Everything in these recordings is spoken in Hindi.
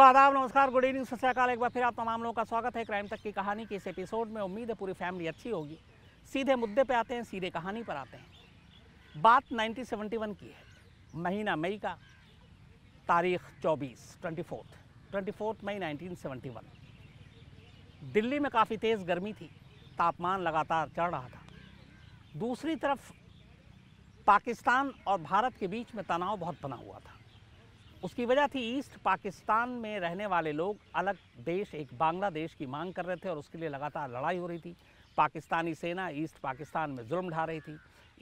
तो आदाब नमस्कार गुड इवनिंग सत एक बार फिर आप तमाम लोगों का स्वागत है क्राइम तक की कहानी के इस एपिसोड में उम्मीद है पूरी फैमिली अच्छी होगी सीधे मुद्दे पे आते हैं सीधे कहानी पर आते हैं बात 1971 की है महीना मई का तारीख 24 twenty fourth twenty fourth May nineteen Delhi में काफ़ी तेज़ गर्मी थी तापमान लगातार चढ़ रहा था दूसरी तरफ पाकिस्तान और भारत के बीच में तनाव बहुत बना हुआ था उसकी वजह थी ईस्ट पाकिस्तान में रहने वाले लोग अलग देश एक बांग्लादेश की मांग कर रहे थे और उसके लिए लगातार लड़ाई हो रही थी पाकिस्तानी सेना ईस्ट पाकिस्तान में जुर्म ढा रही थी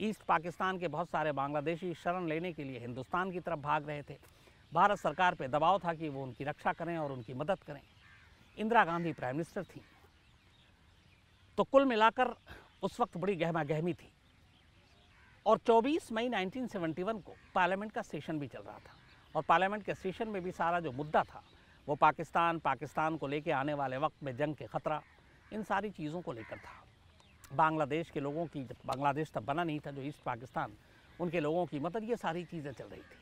ईस्ट पाकिस्तान के बहुत सारे बांग्लादेशी शरण लेने के लिए हिंदुस्तान की तरफ भाग रहे थे भारत सरकार पर दबाव था कि वो उनकी रक्षा करें और उनकी मदद करें इंदिरा गांधी प्राइम मिनिस्टर थी तो कुल मिलाकर उस वक्त बड़ी गहमा गहमी थी और 24 मई 1971 को पार्लियामेंट का सेशन भी चल रहा था और पार्लियामेंट के सेशन में भी सारा जो मुद्दा था वो पाकिस्तान पाकिस्तान को लेके आने वाले वक्त में जंग के ख़तरा इन सारी चीज़ों को लेकर था बांग्लादेश के लोगों की जब बांग्लादेश तब बना नहीं था जो ईस्ट पाकिस्तान उनके लोगों की मतलब ये सारी चीज़ें चल रही थी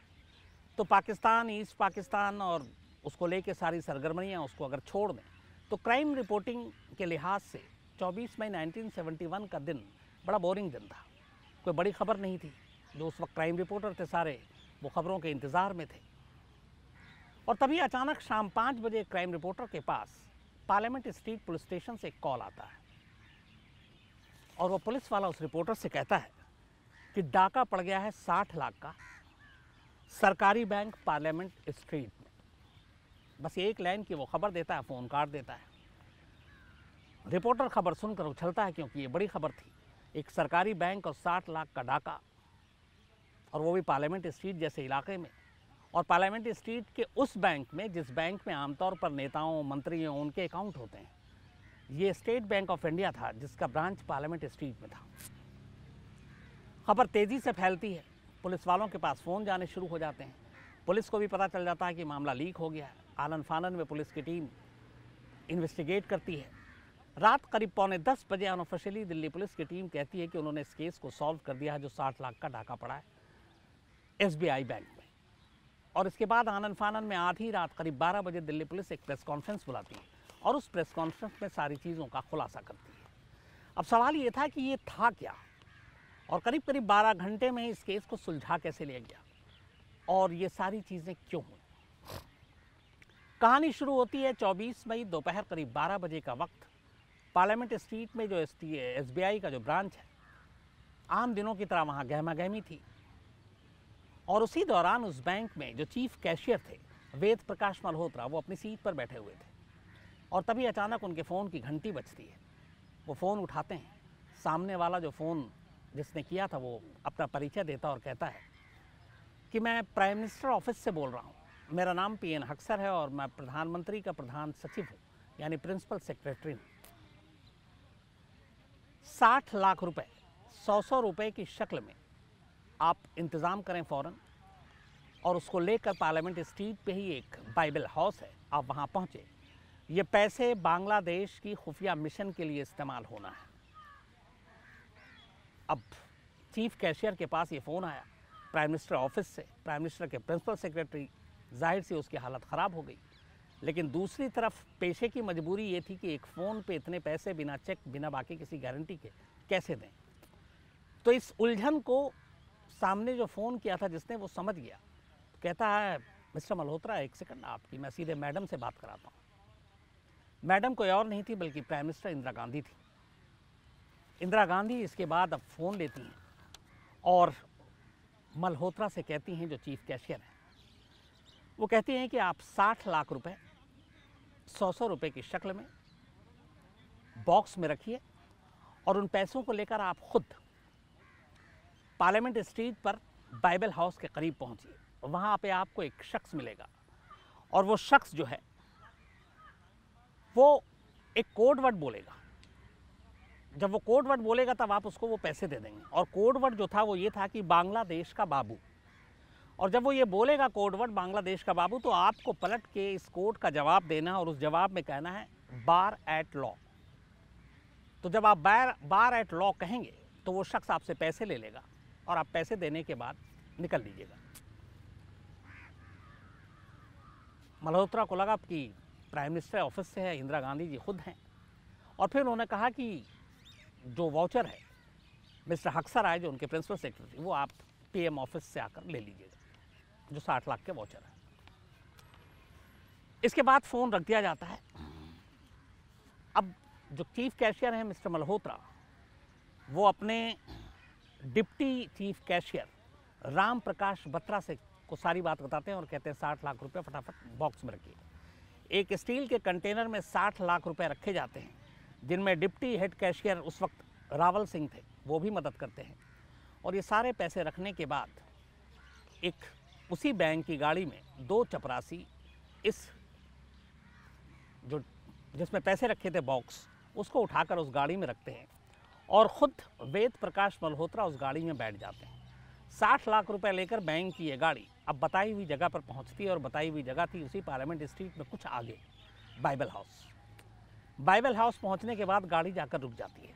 तो पाकिस्तान ईस्ट पाकिस्तान और उसको लेके सारी सरगर्मियाँ उसको अगर छोड़ दें तो क्राइम रिपोर्टिंग के लिहाज से 24 मई 1971 का दिन बड़ा बोरिंग दिन था कोई बड़ी खबर नहीं थी जो उस वक्त क्राइम रिपोर्टर थे सारे वो खबरों के इंतज़ार में थे और तभी अचानक शाम पाँच बजे क्राइम रिपोर्टर के पास पार्लियामेंट स्ट्रीट पुलिस स्टेशन से एक कॉल आता है और वो पुलिस वाला उस रिपोर्टर से कहता है कि डाका पड़ गया है साठ लाख का सरकारी बैंक पार्लियामेंट स्ट्रीट में बस एक लाइन की वो खबर देता है फ़ोन काट देता है रिपोर्टर खबर सुनकर उछलता है क्योंकि ये बड़ी खबर थी एक सरकारी बैंक और साठ लाख का डाका और वो भी पार्लियामेंट स्ट्रीट जैसे इलाके में और पार्लियामेंट स्ट्रीट के उस बैंक में जिस बैंक में आमतौर पर नेताओं मंत्रियों उनके अकाउंट होते हैं ये स्टेट बैंक ऑफ इंडिया था जिसका ब्रांच पार्लियामेंट स्ट्रीट में था खबर तेज़ी से फैलती है पुलिस वालों के पास फ़ोन जाने शुरू हो जाते हैं पुलिस को भी पता चल जाता है कि मामला लीक हो गया है आनंद फानन में पुलिस की टीम इन्वेस्टिगेट करती है रात करीब पौने दस बजे अनऑफिशियली दिल्ली पुलिस की टीम कहती है कि उन्होंने इस केस को सॉल्व कर दिया है जो साठ लाख का डाका पड़ा है एसबीआई बैंक में और इसके बाद आनंद फानन में आधी रात करीब 12 बजे दिल्ली पुलिस एक प्रेस कॉन्फ्रेंस बुलाती है और उस प्रेस कॉन्फ्रेंस में सारी चीज़ों का खुलासा करती है अब सवाल ये था कि ये था क्या और करीब करीब 12 घंटे में इस केस को सुलझा कैसे लिया गया और ये सारी चीज़ें क्यों हुई कहानी शुरू होती है 24 मई दोपहर करीब 12 बजे का वक्त पार्लियामेंट स्ट्रीट में जो एस एस बी आई का जो ब्रांच है आम दिनों की तरह वहाँ गहमा गहमी थी और उसी दौरान उस बैंक में जो चीफ कैशियर थे वेद प्रकाश मल्होत्रा वो अपनी सीट पर बैठे हुए थे और तभी अचानक उनके फ़ोन की घंटी बजती है वो फ़ोन उठाते हैं सामने वाला जो फ़ोन जिसने किया था वो अपना परिचय देता और कहता है कि मैं प्राइम मिनिस्टर ऑफिस से बोल रहा हूँ मेरा नाम पी एन हक्सर है और मैं प्रधानमंत्री का प्रधान सचिव हूँ यानी प्रिंसिपल सेक्रेटरी हूँ साठ लाख रुपए सौ सौ रुपए की शक्ल में आप इंतज़ाम करें फ़ौर और उसको लेकर पार्लियामेंट स्ट्रीट पे ही एक बाइबल हाउस है आप वहाँ पहुँचे ये पैसे बांग्लादेश की खुफिया मिशन के लिए इस्तेमाल होना है अब चीफ कैशियर के पास ये फ़ोन आया प्राइम मिनिस्टर ऑफिस से प्राइम मिनिस्टर के प्रिंसिपल सेक्रेटरी जाहिर सी उसकी हालत ख़राब हो गई लेकिन दूसरी तरफ पेशे की मजबूरी ये थी कि एक फ़ोन पे इतने पैसे बिना चेक बिना बाकी किसी गारंटी के कैसे दें तो इस उलझन को सामने जो फ़ोन किया था जिसने वो समझ गया तो कहता है मिस्टर मल्होत्रा एक सेकंड आपकी मैं सीधे मैडम से बात कराता हूँ मैडम कोई और नहीं थी बल्कि प्राइम मिनिस्टर इंदिरा गांधी थी इंदिरा गांधी इसके बाद अब फ़ोन लेती हैं और मल्होत्रा से कहती हैं जो चीफ कैशियर हैं वो कहती हैं कि आप साठ लाख रुपए सौ सौ रुपये की शक्ल में बॉक्स में रखिए और उन पैसों को लेकर आप खुद पार्लियामेंट स्ट्रीट पर बाइबल हाउस के करीब पहुंचिए वहाँ पे आपको एक शख्स मिलेगा और वो शख्स जो है वो एक कोड वर्ड बोलेगा जब वो कोड वर्ड बोलेगा तब आप उसको वो पैसे दे देंगे और कोड वर्ड जो था वो ये था कि बांग्लादेश का बाबू और जब वो ये बोलेगा कोड वर्ड बांग्लादेश का बाबू तो आपको पलट के इस कोड का जवाब देना है और उस जवाब में कहना है बार एट लॉ तो जब आप बार बार एट लॉ कहेंगे तो वो शख्स आपसे पैसे ले लेगा और आप पैसे देने के बाद निकल लीजिएगा मल्होत्रा को लगा कि प्राइम मिनिस्टर ऑफिस से है इंदिरा गांधी जी खुद हैं और फिर उन्होंने कहा कि जो वाउचर है मिस्टर हक्सर आए जो उनके प्रिंसिपल सेक्रेटरी वो आप पीएम ऑफिस से आकर ले लीजिएगा जो साठ लाख के वाउचर है इसके बाद फ़ोन रख दिया जाता है अब जो चीफ कैशियर हैं मिस्टर मल्होत्रा वो अपने deputy chief cashier Ram Prakash Batra से को सारी बात बताते हैं और कहते हैं साठ लाख रुपए फटाफट बॉक्स में रखिए एक स्टील के कंटेनर में साठ लाख रुपए रखे जाते हैं जिनमें डिप्टी हेड कैशियर उस वक्त रावल सिंह थे वो भी मदद करते हैं और ये सारे पैसे रखने के बाद एक उसी बैंक की गाड़ी में दो चपरासी इस जो जिसमें पैसे रखे थे बॉक्स उसको उठाकर उस गाड़ी में रखते हैं और ख़ुद वेद प्रकाश मल्होत्रा उस गाड़ी में बैठ जाते हैं साठ लाख रुपए लेकर बैंक की ये गाड़ी अब बताई हुई जगह पर पहुंचती है और बताई हुई जगह थी उसी पार्लियामेंट स्ट्रीट में कुछ आगे बाइबल हाउस बाइबल हाउस पहुंचने के बाद गाड़ी जाकर रुक जाती है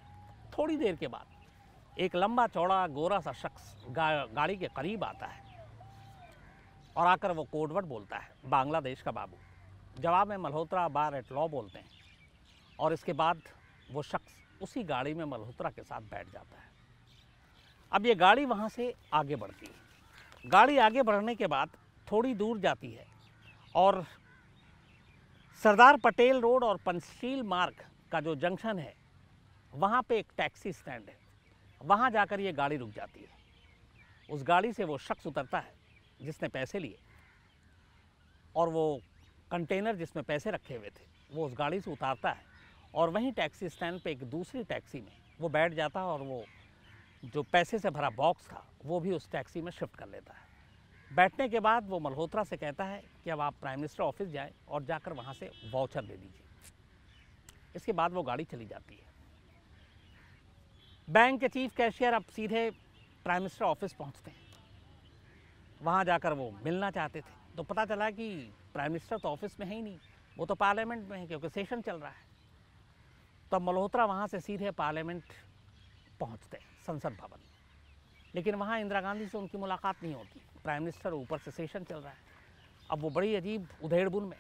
थोड़ी देर के बाद एक लंबा चौड़ा गोरा सा शख्स गा, गाड़ी के करीब आता है और आकर वो कोडवर्ड बोलता है बांग्लादेश का बाबू जवाब में मल्होत्रा बार एट लॉ बोलते हैं और इसके बाद वो शख्स उसी गाड़ी में मल्होत्रा के साथ बैठ जाता है अब ये गाड़ी वहाँ से आगे बढ़ती है गाड़ी आगे बढ़ने के बाद थोड़ी दूर जाती है और सरदार पटेल रोड और पंचशील मार्ग का जो जंक्शन है वहाँ पे एक टैक्सी स्टैंड है वहाँ जाकर ये गाड़ी रुक जाती है उस गाड़ी से वो शख्स उतरता है जिसने पैसे लिए और वो कंटेनर जिसमें पैसे रखे हुए थे वो उस गाड़ी से उतारता है और वहीं टैक्सी स्टैंड पे एक दूसरी टैक्सी में वो बैठ जाता और वो जो पैसे से भरा बॉक्स था वो भी उस टैक्सी में शिफ्ट कर लेता है बैठने के बाद वो मल्होत्रा से कहता है कि अब आप प्राइम मिनिस्टर ऑफिस जाएं और जाकर वहाँ से वाउचर दे दीजिए इसके बाद वो गाड़ी चली जाती है बैंक के चीफ कैशियर अब सीधे प्राइम मिनिस्टर ऑफिस पहुँचते हैं वहाँ जाकर वो मिलना चाहते थे तो पता चला कि प्राइम मिनिस्टर तो ऑफिस में है ही नहीं वो तो पार्लियामेंट में है क्योंकि सेशन चल रहा है तब मल्होत्रा वहाँ से सीधे पार्लियामेंट पहुँचते संसद भवन लेकिन वहाँ इंदिरा गांधी से उनकी मुलाकात नहीं होती प्राइम मिनिस्टर ऊपर से सेशन चल रहा है अब वो बड़ी अजीब उधेड़बुन में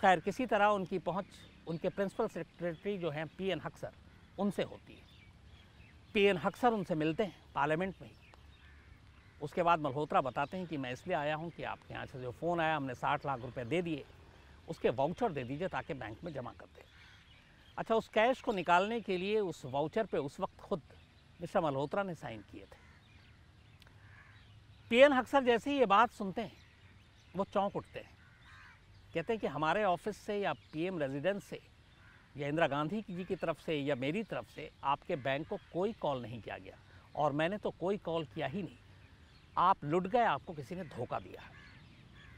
खैर किसी तरह उनकी पहुँच उनके प्रिंसिपल सेक्रेटरी जो हैं पी एन हक्सर उनसे होती है पी एन हक्सर उनसे मिलते हैं पार्लियामेंट में ही उसके बाद मल्होत्रा बताते हैं कि मैं इसलिए आया हूँ कि आपके यहाँ से जो फ़ोन आया हमने साठ लाख रुपये दे दिए उसके वाउचर दे दीजिए ताकि बैंक में जमा कर दें अच्छा उस कैश को निकालने के लिए उस वाउचर पे उस वक्त खुद निशा मल्होत्रा ने साइन किए थे पीएन अक्सर जैसे ही ये बात सुनते हैं वो चौंक उठते हैं कहते हैं कि हमारे ऑफिस से या पीएम रेजिडेंस से या इंदिरा गांधी जी की तरफ से या मेरी तरफ से आपके बैंक को कोई कॉल नहीं किया गया और मैंने तो कोई कॉल किया ही नहीं आप लुट गए आपको किसी ने धोखा दिया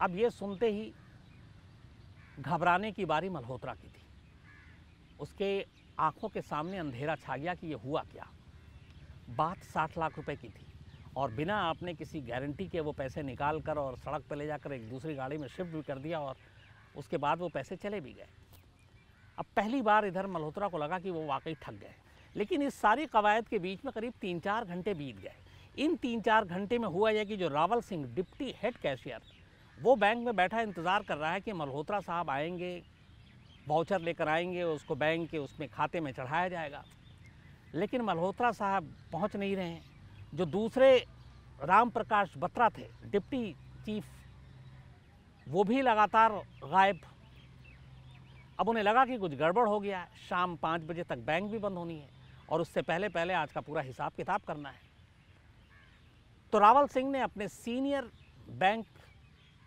अब ये सुनते ही घबराने की बारी मल्होत्रा की थी उसके आंखों के सामने अंधेरा छा गया कि ये हुआ क्या बात साठ लाख रुपए की थी और बिना आपने किसी गारंटी के वो पैसे निकाल कर और सड़क पर ले जाकर एक दूसरी गाड़ी में शिफ्ट भी कर दिया और उसके बाद वो पैसे चले भी गए अब पहली बार इधर मल्होत्रा को लगा कि वो वाकई ठग गए लेकिन इस सारी कवायद के बीच में करीब तीन चार घंटे बीत गए इन तीन चार घंटे में हुआ यह कि जो Rawal Singh deputy head cashier वो बैंक में बैठा इंतज़ार कर रहा है कि मल्होत्रा साहब आएंगे वाउचर लेकर आएंगे उसको बैंक के उसमें खाते में चढ़ाया जाएगा लेकिन मल्होत्रा साहब पहुंच नहीं रहे जो दूसरे राम प्रकाश बत्रा थे डिप्टी चीफ वो भी लगातार गायब अब उन्हें लगा कि कुछ गड़बड़ हो गया शाम पाँच बजे तक बैंक भी बंद होनी है और उससे पहले पहले आज का पूरा हिसाब किताब करना है तो रावल सिंह ने अपने सीनियर बैंक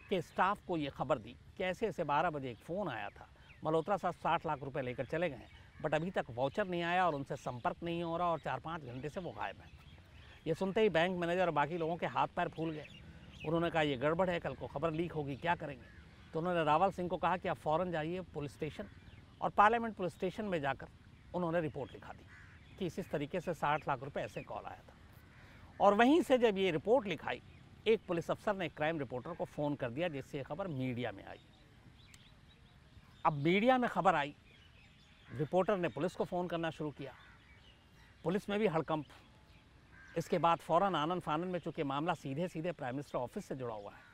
के स्टाफ को ये खबर दी कि ऐसे ऐसे बारह बजे एक फ़ोन आया था मल्होत्रा साहब साठ लाख रुपए लेकर चले गए बट अभी तक वाउचर नहीं आया और उनसे संपर्क नहीं हो रहा और चार पाँच घंटे से वो गायब हैं ये सुनते ही बैंक मैनेजर और बाकी लोगों के हाथ पैर फूल गए उन्होंने कहा ये गड़बड़ है कल को खबर लीक होगी क्या करेंगे तो उन्होंने रावल सिंह को कहा कि आप फ़ौरन जाइए पुलिस स्टेशन और पार्लियामेंट पुलिस स्टेशन में जाकर उन्होंने रिपोर्ट लिखा दी कि इस तरीके से साठ लाख रुपये ऐसे कॉल आया था और वहीं से जब ये रिपोर्ट लिखाई एक पुलिस अफसर ने क्राइम रिपोर्टर को फ़ोन कर दिया जिससे ये खबर मीडिया में आई अब मीडिया में खबर आई रिपोर्टर ने पुलिस को फ़ोन करना शुरू किया पुलिस में भी हड़कंप इसके बाद फ़ौर आनंद फानंद में चूँकि मामला सीधे सीधे प्राइम मिनिस्टर ऑफिस से जुड़ा हुआ है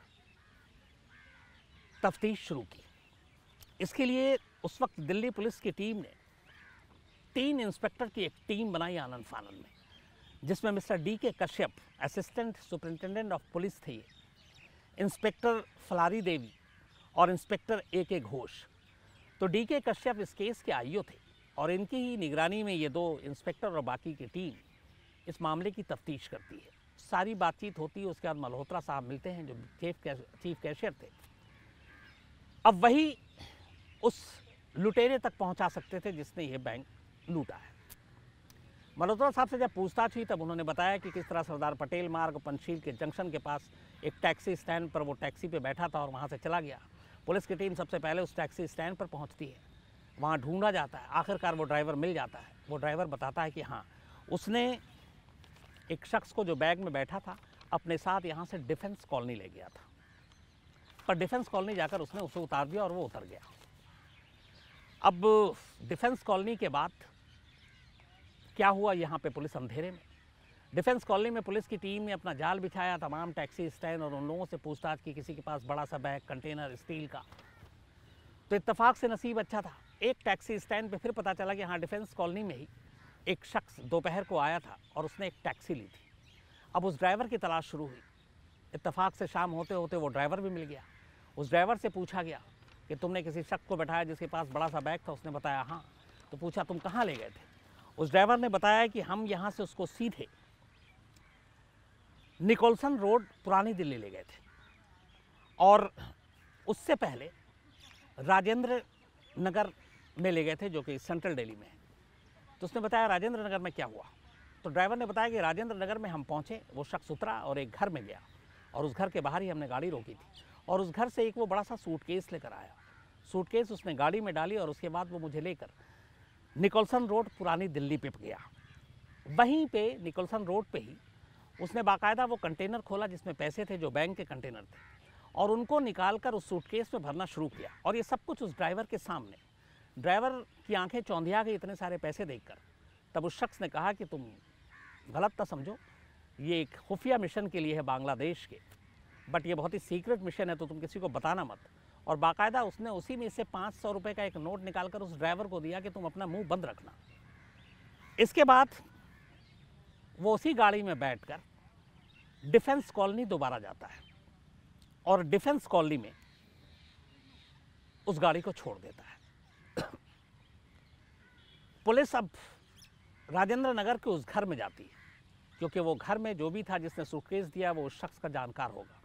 तफ्तीश शुरू की इसके लिए उस वक्त दिल्ली पुलिस की टीम ने तीन इंस्पेक्टर की एक टीम बनाई आनंद फानंद में जिसमें mister D K Kashyap assistant superintendent of police थे इंस्पेक्टर फलारी देवी और इंस्पेक्टर ए के घोष तो डी के कश्यप इस केस के आईओ थे और इनकी ही निगरानी में ये दो इंस्पेक्टर और बाकी की टीम इस मामले की तफ्तीश करती है सारी बातचीत होती है उसके बाद मल्होत्रा साहब मिलते हैं जो चीफ कैश चीफ कैशियर थे अब वही उस लुटेरे तक पहुंचा सकते थे जिसने ये बैंक लूटा है मल्होत्रा साहब से जब पूछताछ हुई तब उन्होंने बताया कि किस तरह सरदार पटेल मार्ग पंशीर के जंक्शन के पास एक टैक्सी स्टैंड पर वो टैक्सी पे बैठा था और वहाँ से चला गया पुलिस की टीम सबसे पहले उस टैक्सी स्टैंड पर पहुँचती है वहाँ ढूंढा जाता है आखिरकार वो ड्राइवर मिल जाता है वो ड्राइवर बताता है कि हाँ उसने एक शख्स को जो बैग में बैठा था अपने साथ यहाँ से डिफेंस कॉलोनी ले गया था पर डिफेंस कॉलोनी जाकर उसने उसे उतार दिया और वो उतर गया अब डिफेंस कॉलोनी के बाद क्या हुआ यहाँ पे पुलिस अंधेरे में डिफेंस कॉलोनी में पुलिस की टीम ने अपना जाल बिछाया तमाम टैक्सी स्टैंड और उन लोगों से पूछताछ की किसी के पास बड़ा सा बैग कंटेनर स्टील का तो इतफाक़ से नसीब अच्छा था एक टैक्सी स्टैंड पे फिर पता चला कि हाँ डिफेंस कॉलोनी में ही एक शख्स दोपहर को आया था और उसने एक टैक्सी ली थी अब उस ड्राइवर की तलाश शुरू हुई इतफाक़ से शाम होते होते वो ड्राइवर भी मिल गया उस ड्राइवर से पूछा गया कि तुमने किसी शख्स को बैठाया जिसके पास बड़ा सा बैग था उसने बताया हाँ तो पूछा तुम कहाँ ले गए थे उस ड्राइवर ने बताया कि हम यहाँ से उसको सीधे निकोलसन रोड पुरानी दिल्ली ले गए थे और उससे पहले राजेंद्र नगर में ले गए थे जो कि सेंट्रल दिल्ली में है तो उसने बताया राजेंद्र नगर में क्या हुआ तो ड्राइवर ने बताया कि राजेंद्र नगर में हम पहुँचे वो शख्स उतरा और एक घर में गया और उस घर के बाहर ही हमने गाड़ी रोकी थी और उस घर से एक वो बड़ा सा सूटकेस लेकर आया सूटकेस उसने गाड़ी में डाली और उसके बाद वो मुझे लेकर निकोलसन रोड पुरानी दिल्ली पर गया वहीं पे निकोलसन रोड पे ही उसने बाकायदा वो कंटेनर खोला जिसमें पैसे थे जो बैंक के कंटेनर थे और उनको निकाल कर उस सूटकेस में भरना शुरू किया और ये सब कुछ उस ड्राइवर के सामने ड्राइवर की आंखें चौंधिया गई इतने सारे पैसे देखकर तब उस शख्स ने कहा कि तुम गलत ना समझो ये एक खुफिया मिशन के लिए है बांग्लादेश के बट ये बहुत ही सीक्रेट मिशन है तो तुम किसी को बताना मत और बाकायदा उसने उसी में से पाँच सौ रुपये का एक नोट निकाल कर उस ड्राइवर को दिया कि तुम अपना मुंह बंद रखना इसके बाद वो उसी गाड़ी में बैठकर डिफेंस कॉलोनी दोबारा जाता है और डिफेंस कॉलोनी में उस गाड़ी को छोड़ देता है पुलिस अब राजेंद्र नगर के उस घर में जाती है क्योंकि वो घर में जो भी था जिसने सूटकेस दिया वो उस शख्स का जानकार होगा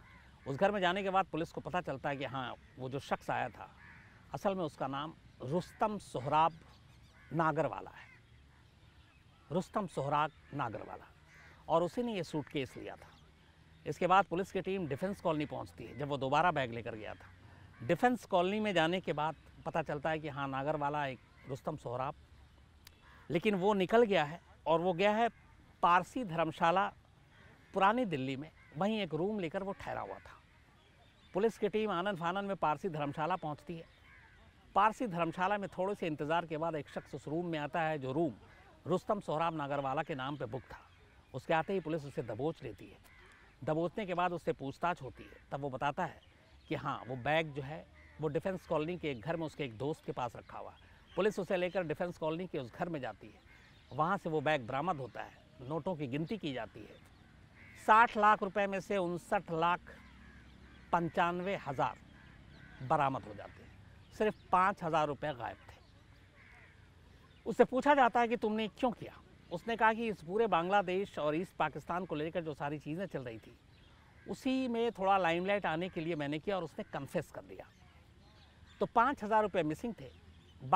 उस घर में जाने के बाद पुलिस को पता चलता है कि हाँ वो जो शख्स आया था असल में उसका नाम रुस्तम सोहराब नागर वाला है रुस्तम सोहराग नागरवाला और उसी ने ये केस लिया था इसके बाद पुलिस की टीम डिफेंस कॉलोनी पहुंचती है जब वो दोबारा बैग लेकर गया था डिफेंस कॉलोनी में जाने के बाद पता चलता है कि हाँ नागरवाला एक रुस्तम सोहराब लेकिन वो निकल गया है और वो गया है पारसी धर्मशाला पुरानी दिल्ली में वहीं एक रूम लेकर वो ठहरा हुआ था पुलिस की टीम आनंद फानंद में पारसी धर्मशाला पहुंचती है पारसी धर्मशाला में थोड़े से इंतज़ार के बाद एक शख्स उस रूम में आता है जो रूम रुस्तम सोहराब नागरवाला के नाम पे बुक था उसके आते ही पुलिस उसे दबोच लेती है दबोचने के बाद उससे पूछताछ होती है तब वो बताता है कि हाँ वो बैग जो है वो डिफेंस कॉलोनी के एक घर में उसके एक दोस्त के पास रखा हुआ पुलिस उसे लेकर डिफेंस कॉलोनी के उस घर में जाती है वहाँ से वो बैग बरामद होता है नोटों की गिनती की जाती है साठ लाख रुपए में से उनसठ लाख पंचानवे हज़ार बरामद हो जाते हैं सिर्फ पाँच हज़ार रुपये गायब थे उससे पूछा जाता है कि तुमने क्यों किया उसने कहा कि इस पूरे बांग्लादेश और ईस्ट पाकिस्तान को लेकर जो सारी चीज़ें चल रही थी उसी में थोड़ा लाइमलाइट आने के लिए मैंने किया और उसने कन्फेस कर दिया तो पाँच हज़ार रुपये मिसिंग थे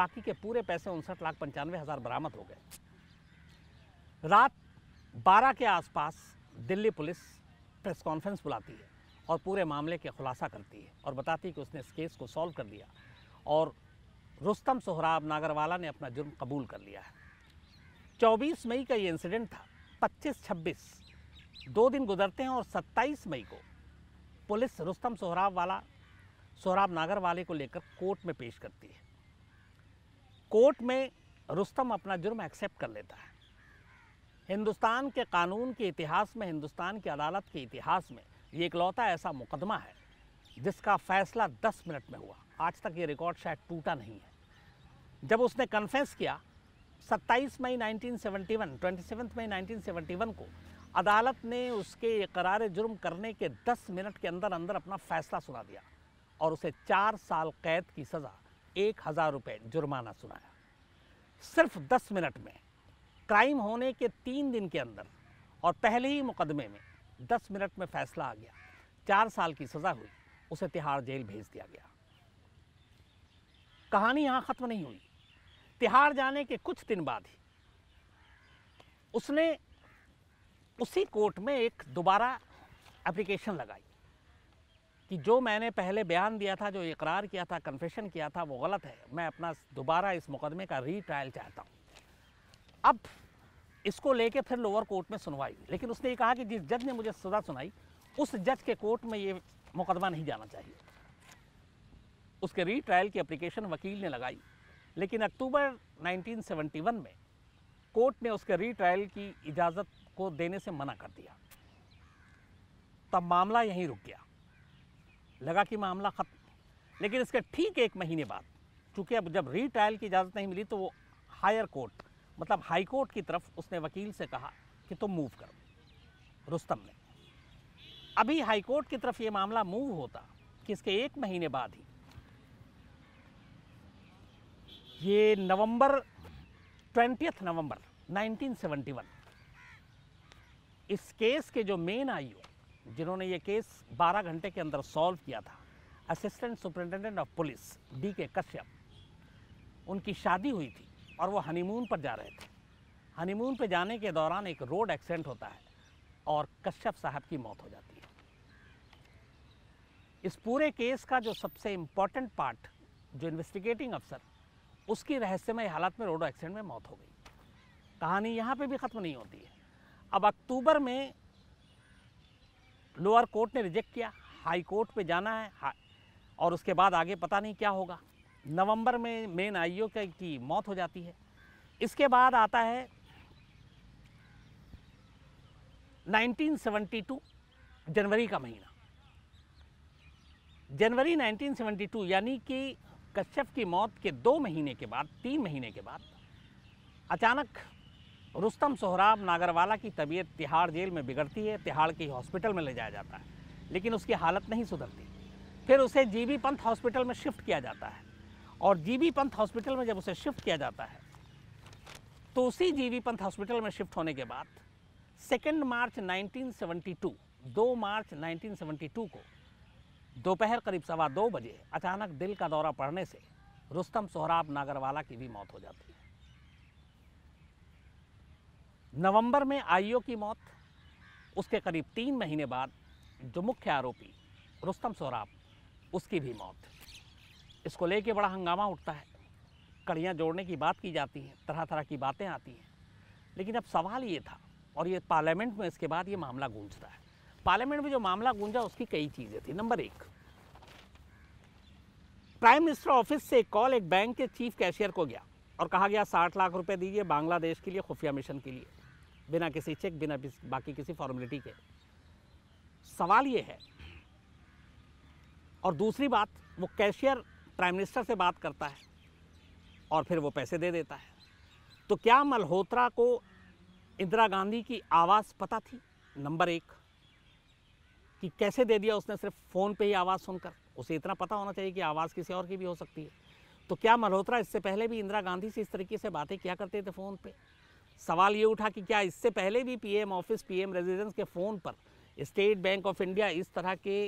बाकी के पूरे पैसे उनसठ लाख पंचानवे हज़ार बरामद हो गए रात बारह के आसपास दिल्ली पुलिस प्रेस कॉन्फ्रेंस बुलाती है और पूरे मामले के खुलासा करती है और बताती है कि उसने इस केस को सॉल्व कर दिया और रुस्तम सोहराब नागरवाला ने अपना जुर्म कबूल कर लिया है 24 मई का ये इंसिडेंट था 25-26 दो दिन गुजरते हैं और 27 मई को पुलिस रुस्तम सोहराब वाला सोहराब नागर वाले को लेकर कोर्ट में पेश करती है कोर्ट में रुस्तम अपना जुर्म एक्सेप्ट कर लेता है हिंदुस्तान के कानून के इतिहास में हिंदुस्तान की अदालत के इतिहास में ये इकलौता ऐसा मुकदमा है जिसका फैसला 10 मिनट में हुआ आज तक ये रिकॉर्ड शायद टूटा नहीं है जब उसने कन्फेंस किया 27 मई 1971 27 मई 1971 को अदालत ने उसके करार जुर्म करने के 10 मिनट के अंदर अंदर अपना फैसला सुना दिया और उसे चार साल कैद की सज़ा एक हज़ार रुपये जुर्माना सुनाया सिर्फ दस मिनट में क्राइम होने के तीन दिन के अंदर और पहले ही मुकदमे में दस मिनट में फैसला आ गया चार साल की सज़ा हुई उसे तिहाड़ जेल भेज दिया गया कहानी यहाँ ख़त्म नहीं हुई तिहाड़ जाने के कुछ दिन बाद ही उसने उसी कोर्ट में एक दोबारा एप्लीकेशन लगाई कि जो मैंने पहले बयान दिया था जो इकरार किया था कन्फेशन किया था वो गलत है मैं अपना दोबारा इस मुकदमे का रीट्रायल चाहता हूँ अब इसको लेके फिर लोअर कोर्ट में सुनवाई लेकिन उसने ये कहा कि जिस जज ने मुझे सज़ा सुनाई उस जज के कोर्ट में ये मुकदमा नहीं जाना चाहिए उसके रीट्रायल की अप्लीकेशन वकील ने लगाई लेकिन अक्टूबर 1971 में कोर्ट ने उसके रीट्रायल की इजाज़त को देने से मना कर दिया तब मामला यहीं रुक गया लगा कि मामला ख़त्म लेकिन इसके ठीक एक महीने बाद चूँकि अब जब रीट्रायल की इजाज़त नहीं मिली तो वो हायर कोर्ट मतलब हाई कोर्ट की तरफ उसने वकील से कहा कि तुम मूव करो रुस्तम ने अभी हाई कोर्ट की तरफ ये मामला मूव होता कि इसके एक महीने बाद ही ये नवंबर ट्वेंटियथ नवंबर 1971 इस केस के जो मेन आईओ जिन्होंने ये केस 12 घंटे के अंदर सॉल्व किया था assistant superintendent of police D K Kashyap उनकी शादी हुई थी और वो हनीमून पर जा रहे थे हनीमून पर जाने के दौरान एक रोड एक्सीडेंट होता है और कश्यप साहब की मौत हो जाती है इस पूरे केस का जो सबसे इम्पॉर्टेंट पार्ट जो इन्वेस्टिगेटिंग अफसर उसकी रहस्यमय हालत में रोड एक्सीडेंट में मौत हो गई कहानी यहाँ पे भी ख़त्म नहीं होती है अब अक्टूबर में लोअर कोर्ट ने रिजेक्ट किया हाई कोर्ट पे जाना है और उसके बाद आगे पता नहीं क्या होगा नवंबर में मेन आईओ की मौत हो जाती है इसके बाद आता है 1972 जनवरी का महीना जनवरी 1972 यानी कि कश्यप की मौत के दो महीने के बाद तीन महीने के बाद अचानक रुस्तम सोहराब नागरवाला की तबीयत तिहाड़ जेल में बिगड़ती है तिहाड़ के हॉस्पिटल में ले जाया जाता है लेकिन उसकी हालत नहीं सुधरती फिर उसे जीबी पंथ हॉस्पिटल में शिफ्ट किया जाता है और जीबी पंथ हॉस्पिटल में जब उसे शिफ्ट किया जाता है तो उसी जीबी पंथ हॉस्पिटल में शिफ्ट होने के बाद सेकेंड मार्च 1972 दो मार्च 1972 को दोपहर करीब सवा दो बजे अचानक दिल का दौरा पड़ने से रुस्तम सोहराब नागरवाला की भी मौत हो जाती है नवंबर में आईओ की मौत उसके करीब तीन महीने बाद जो मुख्य आरोपी रुस्तम सोहराब उसकी भी मौत इसको लेके बड़ा हंगामा उठता है कड़ियाँ जोड़ने की बात की जाती हैं तरह तरह की बातें आती हैं लेकिन अब सवाल ये था और ये पार्लियामेंट में इसके बाद ये मामला गूंजता है पार्लियामेंट में जो मामला गूंजा उसकी कई चीज़ें थी नंबर एक प्राइम मिनिस्टर ऑफिस से एक कॉल एक बैंक के चीफ कैशियर को गया और कहा गया साठ लाख रुपए दीजिए बांग्लादेश के लिए खुफिया मिशन के लिए बिना किसी चेक बिना बाकी किसी फॉर्मेलिटी के सवाल ये है और दूसरी बात वो कैशियर प्राइम मिनिस्टर से बात करता है और फिर वो पैसे दे देता है तो क्या मल्होत्रा को इंदिरा गांधी की आवाज़ पता थी नंबर एक कि कैसे दे दिया उसने सिर्फ फ़ोन पे ही आवाज़ सुनकर उसे इतना पता होना चाहिए कि आवाज़ किसी और की भी हो सकती है तो क्या मल्होत्रा इससे पहले भी इंदिरा गांधी से इस तरीके से बातें किया करते थे फ़ोन पर सवाल ये उठा कि क्या इससे पहले भी पी ऑफिस पी रेजिडेंस के फ़ोन पर स्टेट बैंक ऑफ इंडिया इस तरह के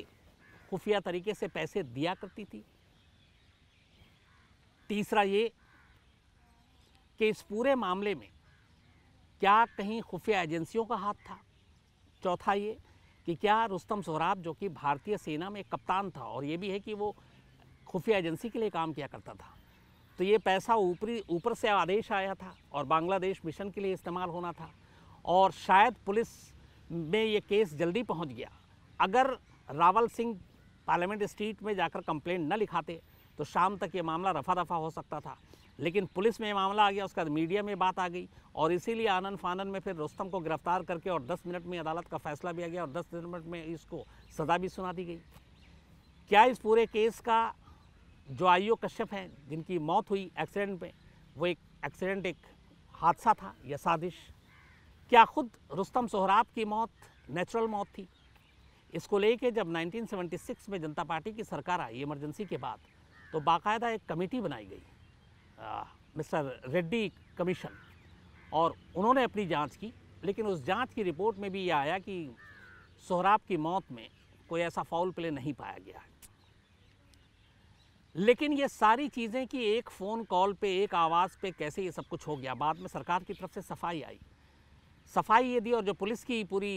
खुफिया तरीके से पैसे दिया करती थी तीसरा ये कि इस पूरे मामले में क्या कहीं खुफिया एजेंसियों का हाथ था चौथा ये कि क्या रुस्तम सोहराब जो कि भारतीय सेना में कप्तान था और ये भी है कि वो खुफिया एजेंसी के लिए काम किया करता था तो ये पैसा ऊपरी ऊपर से आदेश आया था और बांग्लादेश मिशन के लिए इस्तेमाल होना था और शायद पुलिस में ये केस जल्दी पहुंच गया अगर रावल सिंह पार्लियामेंट स्ट्रीट में जाकर कंप्लेंट न लिखाते तो शाम तक ये मामला रफा दफा हो सकता था लेकिन पुलिस में मामला आ गया उसके बाद मीडिया में बात आ गई और इसीलिए आनंद फानन में फिर रोस्तम को गिरफ्तार करके और 10 मिनट में अदालत का फैसला भी आ गया और 10 मिनट में इसको सज़ा भी सुना दी गई क्या इस पूरे केस का जो आयु कश्यप हैं जिनकी मौत हुई एक्सीडेंट में वो एक एक्सीडेंट एक हादसा था या साजिश क्या खुद रुस्तम सोहराब की मौत नेचुरल मौत थी इसको लेके जब 1976 में जनता पार्टी की सरकार आई इमरजेंसी के बाद तो बाकायदा एक कमेटी बनाई गई मिस्टर रेड्डी कमीशन और उन्होंने अपनी जांच की लेकिन उस जांच की रिपोर्ट में भी ये आया कि सोहराब की मौत में कोई ऐसा फाउल प्ले नहीं पाया गया है लेकिन ये सारी चीज़ें कि एक फ़ोन कॉल पे एक आवाज़ पे कैसे ये सब कुछ हो गया बाद में सरकार की तरफ से सफाई आई सफाई ये दी और जो पुलिस की पूरी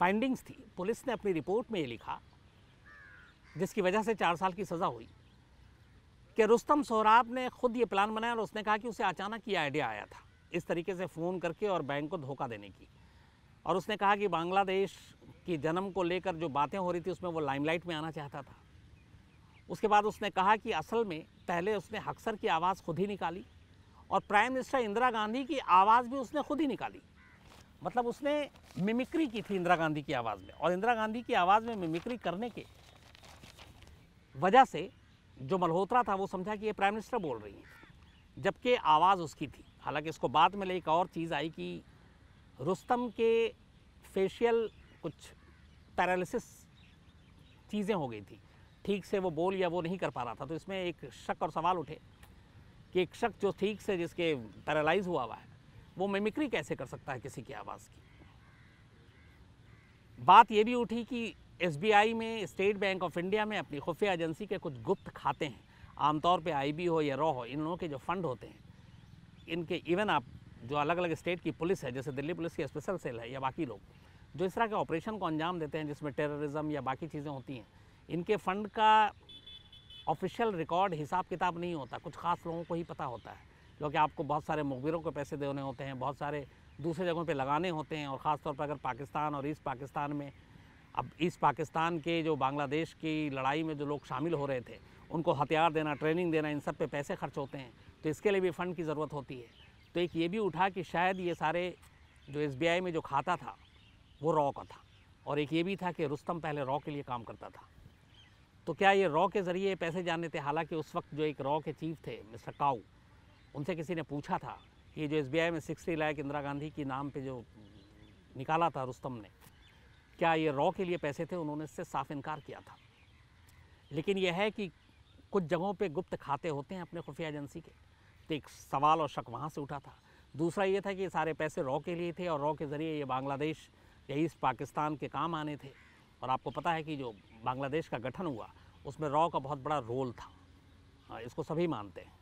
फाइंडिंग्स थी पुलिस ने अपनी रिपोर्ट में ये लिखा जिसकी वजह से चार साल की सज़ा हुई कि रुस्तम सोहराब ने खुद ये प्लान बनाया और उसने कहा कि उसे अचानक ये आइडिया आया था इस तरीके से फ़ोन करके और बैंक को धोखा देने की और उसने कहा कि बांग्लादेश की जन्म को लेकर जो बातें हो रही थी उसमें वो लाइमलाइट में आना चाहता था उसके बाद उसने कहा कि असल में पहले उसने हक्सर की आवाज़ खुद ही निकाली और प्राइम मिनिस्टर इंदिरा गांधी की आवाज़ भी उसने खुद ही निकाली मतलब उसने मिमिक्री की थी इंदिरा गांधी की आवाज़ में और इंदिरा गांधी की आवाज़ में मिमिक्री करने के वजह से जो मल्होत्रा था वो समझा कि ये प्राइम मिनिस्टर बोल रही है जबकि आवाज़ उसकी थी हालांकि इसको बाद में एक और चीज़ आई कि रुस्तम के फेशियल कुछ पैरालिसिस चीज़ें हो गई थी ठीक से वो बोल या वो नहीं कर पा रहा था तो इसमें एक शक और सवाल उठे कि एक शक जो ठीक से जिसके पैरालाइज हुआ हुआ है वो मिमिक्री कैसे कर सकता है किसी की आवाज़ की बात ये भी उठी कि एसबीआई में स्टेट बैंक ऑफ इंडिया में अपनी खुफिया एजेंसी के कुछ गुप्त खाते हैं आमतौर पे आईबी हो या रॉ हो इन लोगों के जो फंड होते हैं इनके इवन आप जो अलग अलग स्टेट की पुलिस है जैसे दिल्ली पुलिस की स्पेशल सेल है या बाकी लोग जो इस तरह के ऑपरेशन को अंजाम देते हैं जिसमें टेररिज्म या बाकी चीज़ें होती हैं इनके फंड का ऑफिशियल रिकॉर्ड हिसाब किताब नहीं होता कुछ ख़ास लोगों को ही पता होता है क्योंकि आपको बहुत सारे मुखबिरों को पैसे देने होते हैं बहुत सारे दूसरे जगहों पे लगाने होते हैं और ख़ासतौर पर अगर पाकिस्तान और ईस्ट पाकिस्तान में अब इस पाकिस्तान के जो बांग्लादेश की लड़ाई में जो लोग शामिल हो रहे थे उनको हथियार देना ट्रेनिंग देना इन सब पे पैसे खर्च होते हैं तो इसके लिए भी फ़ंड की ज़रूरत होती है तो एक ये भी उठा कि शायद ये सारे जो एस में जो खाता था वो रॉ का था और एक ये भी था कि रुस्तम पहले रॉ के लिए काम करता था तो क्या ये रॉ के ज़रिए पैसे जानने थे हालांकि उस वक्त जो एक रॉ के चीफ थे मिस्टर काऊ उनसे किसी ने पूछा था कि जो एस में सिक्सटी लाख इंदिरा गांधी के नाम पर जो निकाला था रुस्तम ने क्या ये रॉ के लिए पैसे थे उन्होंने इससे साफ इनकार किया था लेकिन यह है कि कुछ जगहों पे गुप्त खाते होते हैं अपने खुफिया एजेंसी के तो एक सवाल और शक वहाँ से उठा था दूसरा ये था कि सारे पैसे रॉ के लिए थे और रॉ के ज़रिए ये बांग्लादेश या ईस्ट पाकिस्तान के काम आने थे और आपको पता है कि जो बांग्लादेश का गठन हुआ उसमें रॉ का बहुत बड़ा रोल था हाँ, इसको सभी मानते हैं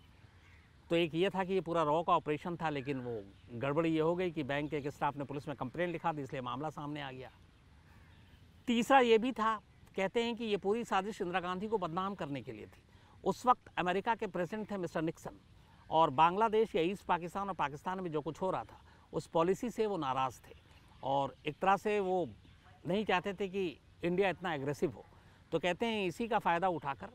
तो एक ये था कि ये पूरा रॉ का ऑपरेशन था लेकिन वो गड़बड़ी ये हो गई कि बैंक के एक स्टाफ ने पुलिस में कंप्लेंट लिखा दी इसलिए मामला सामने आ गया तीसरा ये भी था कहते हैं कि ये पूरी साजिश इंदिरा गांधी को बदनाम करने के लिए थी उस वक्त अमेरिका के प्रेसिडेंट थे मिस्टर निक्सन और बांग्लादेश या ईस्ट पाकिस्तान और पाकिस्तान में जो कुछ हो रहा था उस पॉलिसी से वो नाराज़ थे और एक तरह से वो नहीं चाहते थे कि इंडिया इतना एग्रेसिव हो तो कहते हैं इसी का फ़ायदा उठाकर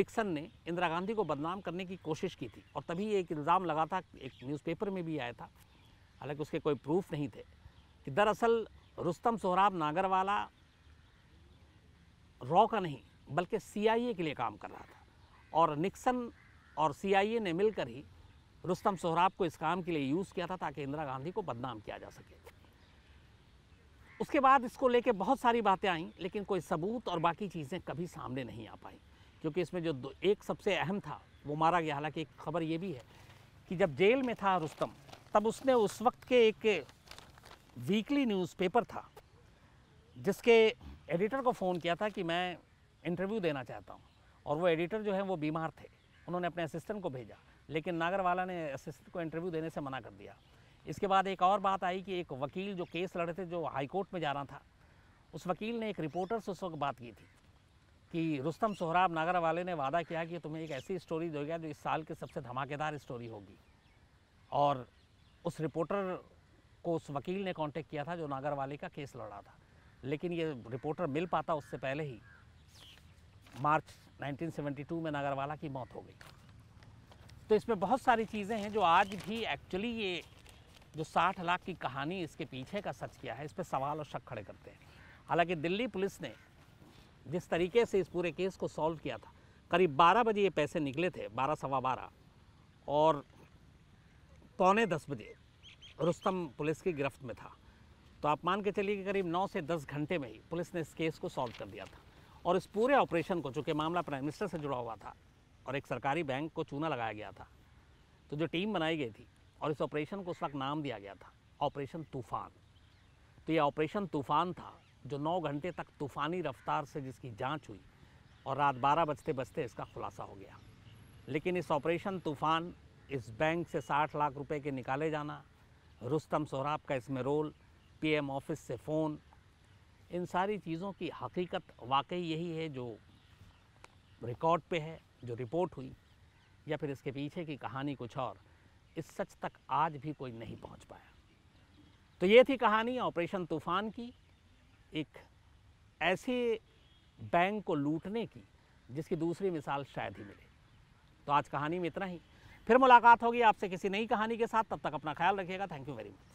निक्सन ने इंदिरा गांधी को बदनाम करने की कोशिश की थी और तभी एक इल्ज़ाम लगा था एक न्यूज़पेपर में भी आया था हालांकि उसके कोई प्रूफ नहीं थे कि दरअसल रुस्तम सोहराब नागरवाला रॉ का नहीं बल्कि सीआईए के लिए काम कर रहा था और निक्सन और सीआईए ने मिलकर ही रुस्तम सोहराब को इस काम के लिए यूज़ किया था ताकि इंदिरा गांधी को बदनाम किया जा सके उसके बाद इसको लेके बहुत सारी बातें आईं लेकिन कोई सबूत और बाकी चीज़ें कभी सामने नहीं आ पाई क्योंकि इसमें जो एक सबसे अहम था वो मारा गया हालांकि एक खबर ये भी है कि जब जेल में था रुस्तम तब उसने उस वक्त के एक वीकली न्यूज़पेपर था जिसके एडिटर को फ़ोन किया था कि मैं इंटरव्यू देना चाहता हूँ और वो एडिटर जो है वो बीमार थे उन्होंने अपने असिस्टेंट को भेजा लेकिन नागरवाला ने असिस्टेंट को इंटरव्यू देने से मना कर दिया इसके बाद एक और बात आई कि एक वकील जो केस लड़े थे जो हाईकोर्ट में जा रहा था उस वकील ने एक रिपोर्टर से उस वक्त बात की थी कि रुस्तम सोहराब नागर वाले ने वादा किया कि तुम्हें एक ऐसी स्टोरी देगा जो इस साल की सबसे धमाकेदार स्टोरी होगी और उस रिपोर्टर को उस वकील ने कांटेक्ट किया था जो नागर वाले का केस लड़ा था लेकिन ये रिपोर्टर मिल पाता उससे पहले ही मार्च 1972 में नागरवाला की मौत हो गई तो इसमें बहुत सारी चीज़ें हैं जो आज भी एक्चुअली ये जो 60 लाख की कहानी इसके पीछे का सच क्या है इस पर सवाल और शक खड़े करते हैं हालांकि दिल्ली पुलिस ने जिस तरीके से इस पूरे केस को सॉल्व किया था करीब बारह बजे ये पैसे निकले थे बारह सवा बारह और पौने दस बजे रुस्तम पुलिस की गिरफ्त में था तो आप मान के चलिए कि करीब 9 से 10 घंटे में ही पुलिस ने इस केस को सॉल्व कर दिया था और इस पूरे ऑपरेशन को चूँकि मामला प्राइम मिनिस्टर से जुड़ा हुआ था और एक सरकारी बैंक को चूना लगाया गया था तो जो टीम बनाई गई थी और इस ऑपरेशन को उस वक्त नाम दिया गया था ऑपरेशन तूफान तो ये ऑपरेशन तूफान था जो नौ घंटे तक तूफानी रफ्तार से जिसकी जाँच हुई और रात बारह बजते बजते इसका खुलासा हो गया लेकिन इस ऑपरेशन तूफान इस बैंक से साठ लाख रुपये के निकाले जाना रुस्तम सोहराब का इसमें रोल पीएम ऑफिस से फ़ोन इन सारी चीज़ों की हकीकत वाकई यही है जो रिकॉर्ड पे है जो रिपोर्ट हुई या फिर इसके पीछे की कहानी कुछ और इस सच तक आज भी कोई नहीं पहुंच पाया तो ये थी कहानी ऑपरेशन तूफ़ान की एक ऐसे बैंक को लूटने की जिसकी दूसरी मिसाल शायद ही मिले तो आज कहानी में इतना ही फिर मुलाकात होगी आपसे किसी नई कहानी के साथ तब तक अपना ख्याल रखिएगा थैंक यू वेरी मच